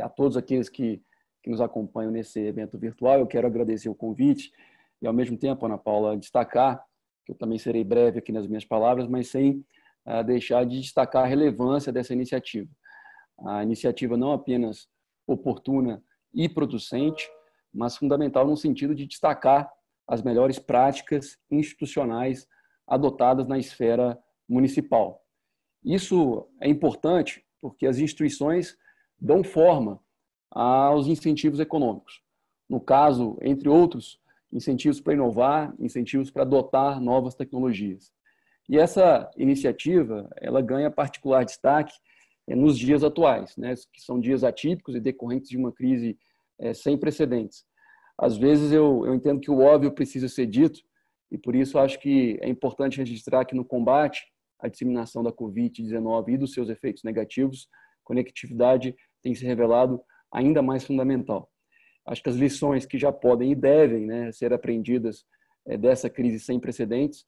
a todos aqueles que, que nos acompanham nesse evento virtual. Eu quero agradecer o convite e, ao mesmo tempo, Ana Paula, destacar, que eu também serei breve aqui nas minhas palavras, mas sem ah, deixar de destacar a relevância dessa iniciativa. A iniciativa não apenas oportuna e producente, mas fundamental no sentido de destacar as melhores práticas institucionais adotadas na esfera municipal. Isso é importante porque as instituições dão forma aos incentivos econômicos. No caso, entre outros, incentivos para inovar, incentivos para adotar novas tecnologias. E essa iniciativa, ela ganha particular destaque eh, nos dias atuais, né, que são dias atípicos e decorrentes de uma crise é, sem precedentes. Às vezes eu, eu entendo que o óbvio precisa ser dito e por isso acho que é importante registrar que no combate à disseminação da Covid-19 e dos seus efeitos negativos, conectividade tem se revelado ainda mais fundamental. Acho que as lições que já podem e devem né, ser aprendidas é, dessa crise sem precedentes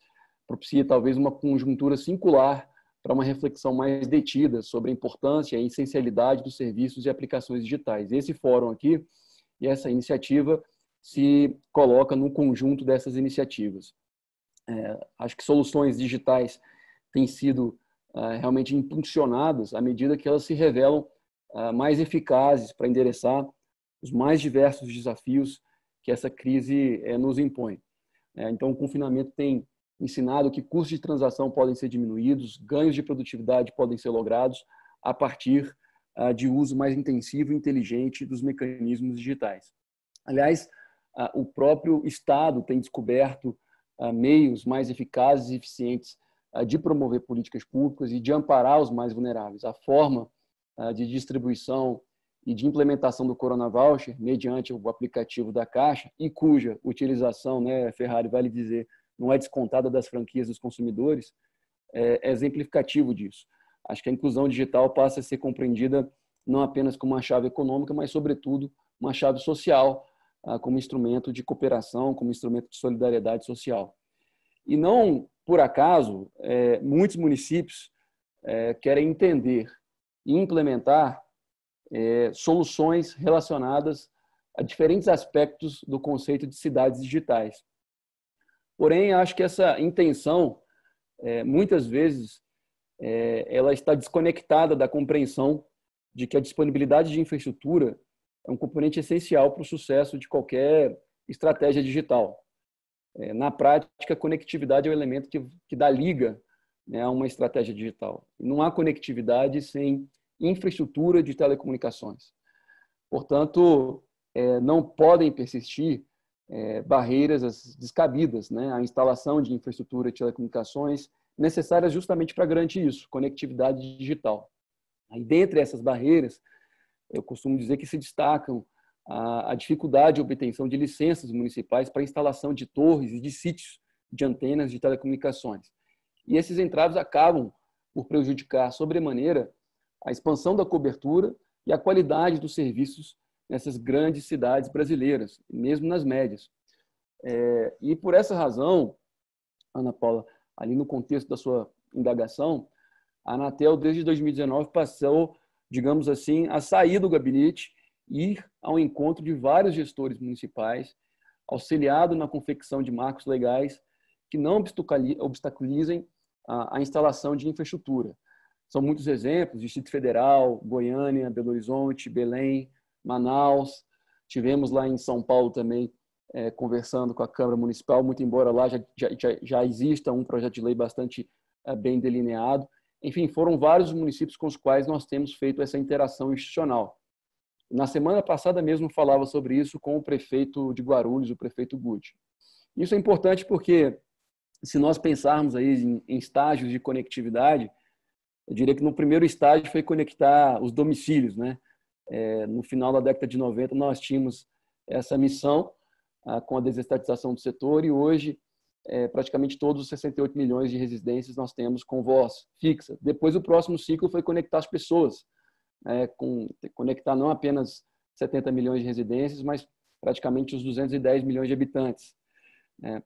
propicia talvez uma conjuntura singular para uma reflexão mais detida sobre a importância e a essencialidade dos serviços e aplicações digitais. Esse fórum aqui e essa iniciativa se coloca no conjunto dessas iniciativas. É, acho que soluções digitais têm sido ah, realmente impulsionadas à medida que elas se revelam ah, mais eficazes para endereçar os mais diversos desafios que essa crise eh, nos impõe. Né? Então, o confinamento tem ensinado que custos de transação podem ser diminuídos, ganhos de produtividade podem ser logrados a partir ah, de uso mais intensivo e inteligente dos mecanismos digitais. Aliás, ah, o próprio Estado tem descoberto meios mais eficazes e eficientes de promover políticas públicas e de amparar os mais vulneráveis. A forma ah, de distribuição e de implementação do Corona Voucher mediante o aplicativo da Caixa e cuja utilização, né, Ferrari vale dizer, não é descontada das franquias dos consumidores, é, é exemplificativo disso. Acho que a inclusão digital passa a ser compreendida não apenas como uma chave econômica, mas, sobretudo, uma chave social, ah, como instrumento de cooperação, como instrumento de solidariedade social. E não por acaso, é, muitos municípios é, querem entender e implementar é, soluções relacionadas a diferentes aspectos do conceito de cidades digitais. Porém, acho que essa intenção, é, muitas vezes, é, ela está desconectada da compreensão de que a disponibilidade de infraestrutura é um componente essencial para o sucesso de qualquer estratégia digital. É, na prática, a conectividade é o elemento que, que dá liga né, a uma estratégia digital. Não há conectividade sem infraestrutura de telecomunicações. Portanto, é, não podem persistir é, barreiras descabidas né, à instalação de infraestrutura de telecomunicações necessárias justamente para garantir isso, conectividade digital. Aí, dentre essas barreiras, eu costumo dizer que se destacam a, a dificuldade de obtenção de licenças municipais para instalação de torres e de sítios de antenas de telecomunicações. E esses entraves acabam por prejudicar sobremaneira a expansão da cobertura e a qualidade dos serviços nessas grandes cidades brasileiras, mesmo nas médias. É, e por essa razão, Ana Paula, ali no contexto da sua indagação, a Anatel, desde 2019, passou, digamos assim, a sair do gabinete e ir ao encontro de vários gestores municipais, auxiliado na confecção de marcos legais que não obstaculizem a, instalação de infraestrutura. São muitos exemplos: Distrito Federal, Goiânia, Belo Horizonte, Belém, Manaus. Tivemos lá em São Paulo também é, conversando com a Câmara Municipal, muito embora lá já, já, já exista um projeto de lei bastante é, bem delineado. Enfim, foram vários municípios com os quais nós temos feito essa interação institucional. Na semana passada mesmo falava sobre isso com o prefeito de Guarulhos, o prefeito Guti. Isso é importante porque se nós pensarmos aí em, em estágios de conectividade, eu diria que no primeiro estágio foi conectar os domicílios, né? É, no final da década de 90 nós tínhamos essa missão ah, com a desestatização do setor e hoje é, praticamente todos os 68 milhões de residências nós temos com voz fixa. Depois o próximo ciclo foi conectar as pessoas, é, com, conectar não apenas 70 milhões de residências, mas praticamente os 210 milhões de habitantes. Né?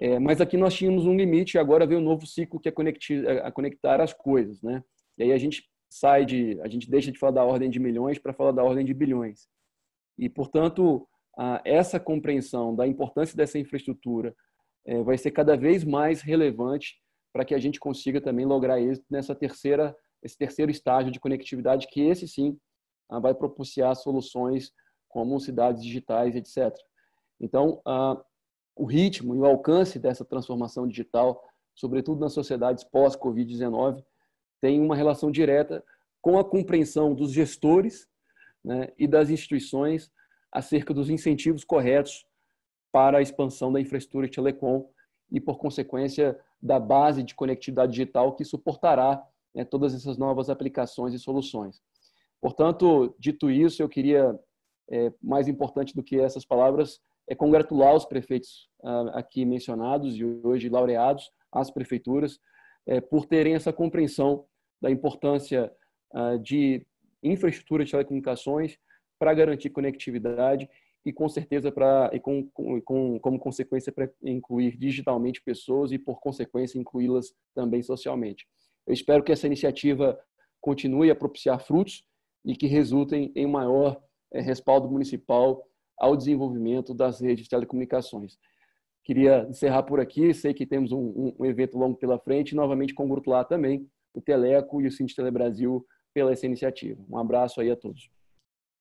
É, mas aqui nós tínhamos um limite e agora vem um novo ciclo que é conectar, é, a conectar as coisas, né? E aí a gente sai de, a gente deixa de falar da ordem de milhões para falar da ordem de bilhões. E, portanto, a, essa compreensão da importância dessa infraestrutura é, vai ser cada vez mais relevante para que a gente consiga também lograr êxito nessa terceira, esse terceiro estágio de conectividade, que esse sim a, vai propiciar soluções como cidades digitais, etc. Então, a, o ritmo e o alcance dessa transformação digital, sobretudo nas sociedades pós-Covid-19, tem uma relação direta com a compreensão dos gestores né, e das instituições acerca dos incentivos corretos para a expansão da infraestrutura telecom e, por consequência, da base de conectividade digital que suportará né, todas essas novas aplicações e soluções. Portanto, dito isso, eu queria, é, mais importante do que essas palavras, é congratular os prefeitos ah, aqui mencionados e hoje laureados, as prefeituras, eh, por terem essa compreensão da importância ah, de infraestrutura de telecomunicações para garantir conectividade e com certeza para e com, com, como consequência para incluir digitalmente pessoas e por consequência incluí-las também socialmente. Eu espero que essa iniciativa continue a propiciar frutos e que resultem em maior eh, respaldo municipal ao desenvolvimento das redes de telecomunicações. Queria encerrar por aqui, sei que temos um, um evento longo pela frente, novamente congratular também o Teleco e o Cinte Telebrasil pela essa iniciativa. Um abraço aí a todos.